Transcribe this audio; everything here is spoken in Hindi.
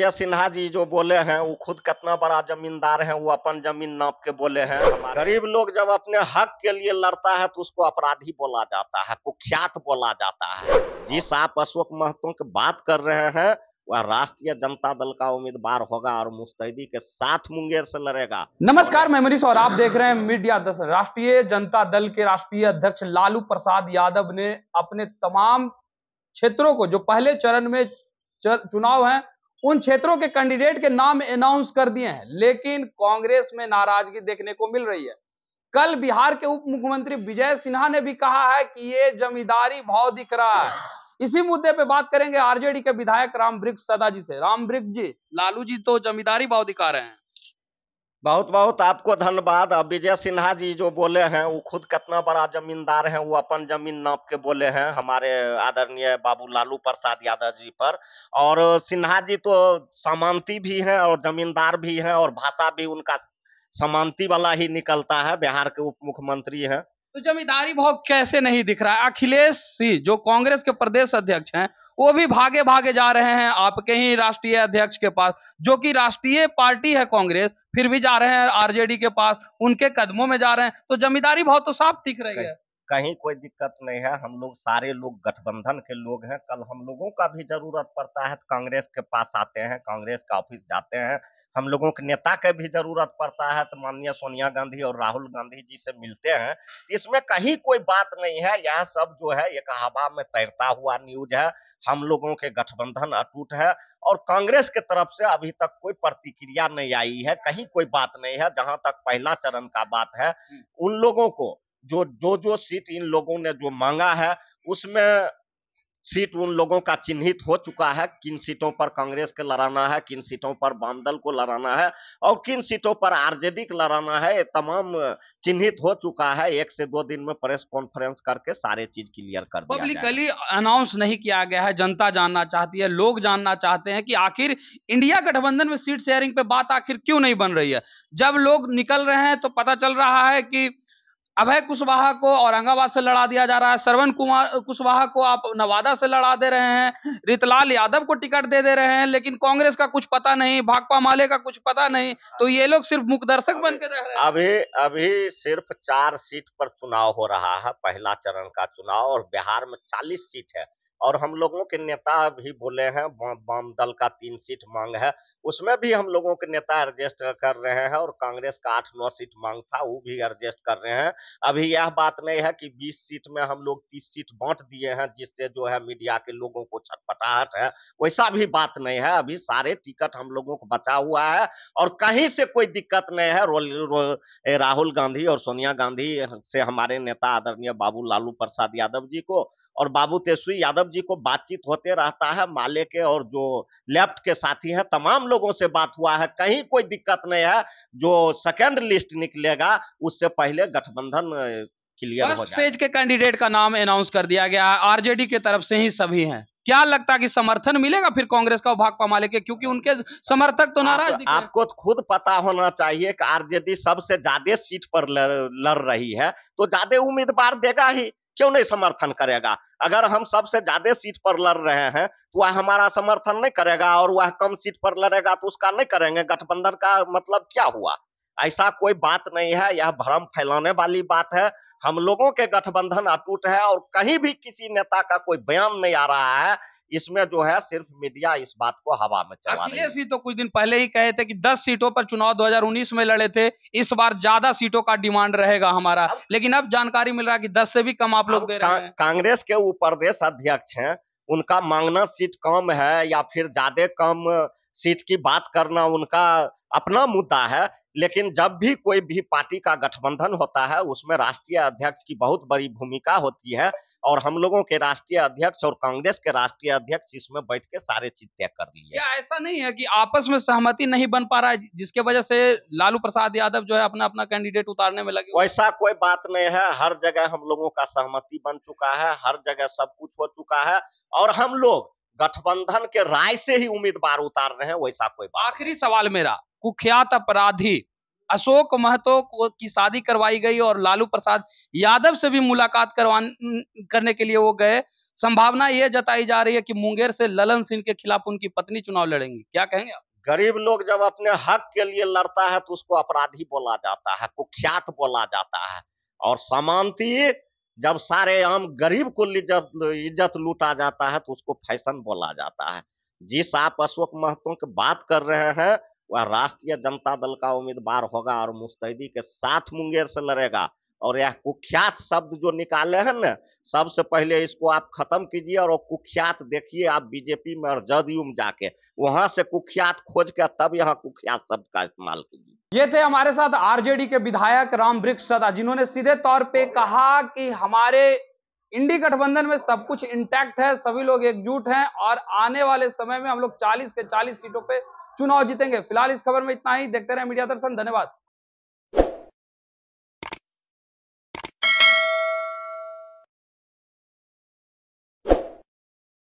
विजय सिन्हा जी जो बोले हैं वो खुद कितना बड़ा जमींदार है वो अपन जमीन नाप के बोले हैं गरीब लोग जब अपने हक के लिए लड़ता है तो उसको अपराधी बोला जाता है कुख्यात बोला जाता है जिस आप अशोक महतो की बात कर रहे हैं वह राष्ट्रीय जनता दल का उम्मीदवार होगा और मुस्तैदी के साथ मुंगेर से लड़ेगा नमस्कार मैं मनीष और आप देख रहे हैं मीडिया दस राष्ट्रीय जनता दल के राष्ट्रीय अध्यक्ष लालू प्रसाद यादव ने अपने तमाम क्षेत्रों को जो पहले चरण में चुनाव है उन क्षेत्रों के कैंडिडेट के नाम अनाउंस कर दिए हैं लेकिन कांग्रेस में नाराजगी देखने को मिल रही है कल बिहार के उप मुख्यमंत्री विजय सिन्हा ने भी कहा है कि ये जमींदारी भाव दिख रहा है इसी मुद्दे पे बात करेंगे आरजेडी के विधायक राम वृक्ष सदा जी से राम वृक्ष जी लालू जी तो जमींदारी भाव दिखा रहे हैं बहुत बहुत आपको धन्यवाद अब विजय सिन्हा जी जो बोले हैं वो खुद कितना बड़ा जमींदार हैं वो अपन जमीन नाप के बोले हैं हमारे आदरणीय बाबू लालू प्रसाद यादव जी पर और सिन्हा जी तो समानती भी हैं और जमींदार भी हैं और भाषा भी उनका समानती वाला ही निकलता है बिहार के उप मुख्यमंत्री हैं तो जमींदारी भाव कैसे नहीं दिख रहा है अखिलेश सिंह जो कांग्रेस के प्रदेश अध्यक्ष हैं वो भी भागे भागे जा रहे हैं आपके ही राष्ट्रीय अध्यक्ष के पास जो कि राष्ट्रीय पार्टी है कांग्रेस फिर भी जा रहे हैं आरजेडी के पास उनके कदमों में जा रहे हैं तो जमींदारी भाव तो साफ दिख रही है कहीं कोई दिक्कत नहीं है हम लोग सारे लोग गठबंधन के लोग हैं कल हम लोगों का भी जरूरत पड़ता है तो कांग्रेस के पास आते हैं कांग्रेस का ऑफिस जाते हैं हम लोगों के नेता के भी जरूरत पड़ता है तो माननीय सोनिया गांधी और राहुल गांधी जी से मिलते हैं इसमें कहीं कोई बात नहीं है यह सब जो है एक हवा में तैरता हुआ न्यूज है हम लोगों के गठबंधन अटूट है और कांग्रेस के तरफ से अभी तक कोई प्रतिक्रिया नहीं आई है कहीं कोई बात नहीं है जहां तक पहला चरण का बात है उन लोगों को जो जो जो सीट इन लोगों ने जो मांगा है उसमें सीट उन लोगों का चिन्हित हो चुका है किन सीटों पर कांग्रेस के लड़ाना है किन सीटों पर वामदल को लड़ाना है और किन सीटों पर आरजेडी को लड़ाना है ये तमाम चिन्हित हो चुका है एक से दो दिन में प्रेस कॉन्फ्रेंस करके सारे चीज क्लियर कर पब्लिकली अनाउंस नहीं किया गया है जनता जानना चाहती है लोग जानना चाहते हैं कि आखिर इंडिया गठबंधन में सीट शेयरिंग पे बात आखिर क्यों नहीं बन रही है जब लोग निकल रहे हैं तो पता चल रहा है कि अभय कुशवाहा को औरंगाबाद से लड़ा दिया जा रहा है श्रवण कुमार कुशवाहा को आप नवादा से लड़ा दे रहे हैं रितलाल यादव को टिकट दे दे रहे हैं लेकिन कांग्रेस का कुछ पता नहीं भाकपा माले का कुछ पता नहीं तो ये लोग सिर्फ मुखदर्शक बन के रह रहे हैं अभी अभी सिर्फ चार सीट पर चुनाव हो रहा है पहला चरण का चुनाव और बिहार में चालीस सीट है और हम लोगों के नेता भी बोले हैं वाम दल का तीन सीट मांग है उसमें भी हम लोगों के नेता एडजस्ट कर रहे हैं और कांग्रेस का आठ नौ सीट मांग था वो भी एडजस्ट कर रहे हैं अभी यह बात नहीं है कि बीस सीट में हम लोग तीस सीट बांट दिए हैं जिससे जो है मीडिया के लोगों को छटपटाहट है वैसा भी बात नहीं है अभी सारे टिकट हम लोगों को बचा हुआ है और कहीं से कोई दिक्कत नहीं है रो, राहुल गांधी और सोनिया गांधी से हमारे नेता आदरणीय बाबू लालू प्रसाद यादव जी को और बाबू तेजस्वी यादव जी को बातचीत होते रहता है माले के और जो लेफ्ट के साथी हैं तमाम लोगों से बात हुआ है कहीं कोई दिक्कत नहीं है जो सेकेंड लिस्ट निकलेगा उससे पहले गठबंधन क्लियर हो पेज के कैंडिडेट का नाम अनाउंस कर दिया गया है आरजेडी की तरफ से ही सभी हैं क्या लगता है कि समर्थन मिलेगा फिर कांग्रेस का भाग पमा के क्योंकि उनके समर्थक तो नाराज आप, आपको खुद पता होना चाहिए कि आरजेडी सबसे ज्यादा सीट पर लड़ रही है तो ज्यादा उम्मीदवार देगा ही क्यों नहीं समर्थन करेगा अगर हम सबसे ज्यादा सीट पर लड़ रहे हैं तो वह हमारा समर्थन नहीं करेगा और वह कम सीट पर लड़ेगा तो उसका नहीं करेंगे गठबंधन का मतलब क्या हुआ ऐसा कोई बात नहीं है यह भ्रम फैलाने वाली बात है हम लोगों के गठबंधन अटूट है और कहीं भी किसी नेता का कोई बयान नहीं आ रहा है इसमें जो है सिर्फ मीडिया इस बात को हवा में चला रही है तो कुछ दिन पहले ही कहे थे कि 10 सीटों पर चुनाव 2019 में लड़े थे इस बार ज्यादा सीटों का डिमांड रहेगा हमारा लेकिन अब जानकारी मिल रहा है कि 10 से भी कम आप लोग दे रहे हैं कांग्रेस के वो प्रदेश अध्यक्ष हैं उनका मांगना सीट कम है या फिर ज्यादा कम सीट की बात करना उनका अपना मुद्दा है लेकिन जब भी कोई भी पार्टी का गठबंधन होता है उसमें राष्ट्रीय अध्यक्ष की बहुत बड़ी भूमिका होती है और हम लोगों के राष्ट्रीय अध्यक्ष और कांग्रेस के राष्ट्रीय अध्यक्ष इसमें बैठ के सारे चीज तय कर रही है क्या ऐसा नहीं है कि आपस में सहमति नहीं बन पा रहा है जिसके वजह से लालू प्रसाद यादव जो है अपना अपना कैंडिडेट उतारने में लगे वैसा कोई बात नहीं है हर जगह हम लोगों का सहमति बन चुका है हर जगह सब कुछ हो चुका है और हम लोग गठबंधन के राय से ही उम्मीदवार उतार रहे हैं वैसा कोई आखिरी सवाल मेरा कुख्यात अपराधी अशोक महतो को की शादी करवाई गई और लालू प्रसाद यादव से भी मुलाकात करवा करने के लिए वो गए संभावना ये जताई जा रही है कि मुंगेर से ललन सिंह के खिलाफ उनकी पत्नी चुनाव लड़ेंगी क्या कहेंगे आप गरीब लोग जब अपने हक के लिए लड़ता है तो उसको अपराधी बोला जाता है कुख्यात बोला जाता है और समानती जब सारे आम गरीब को इज्जत लूटा जाता है तो उसको फैशन बोला जाता है जिस आप अशोक महतो की बात कर रहे हैं वह राष्ट्रीय जनता दल का उम्मीदवार होगा और मुस्तैदी के साथ मुंगेर से लड़ेगा और यह कुख्यात शब्द जो निकाले हैं ना सबसे पहले इसको आप खत्म कीजिए और कुख्यात देखिए आप बीजेपी में और जदयू में जाके वहां से कुख्यात खोज के तब यहाँ कुख्यात शब्द का इस्तेमाल कीजिए ये थे हमारे साथ आरजेडी के विधायक राम वृक्ष सदा जिन्होंने सीधे तौर पे कहा कि हमारे इंडी गठबंधन में सब कुछ इंटैक्ट है सभी लोग एकजुट हैं और आने वाले समय में हम लोग 40 के 40 सीटों पे चुनाव जीतेंगे फिलहाल इस खबर में इतना ही देखते रहे मीडिया दर्शन धन्यवाद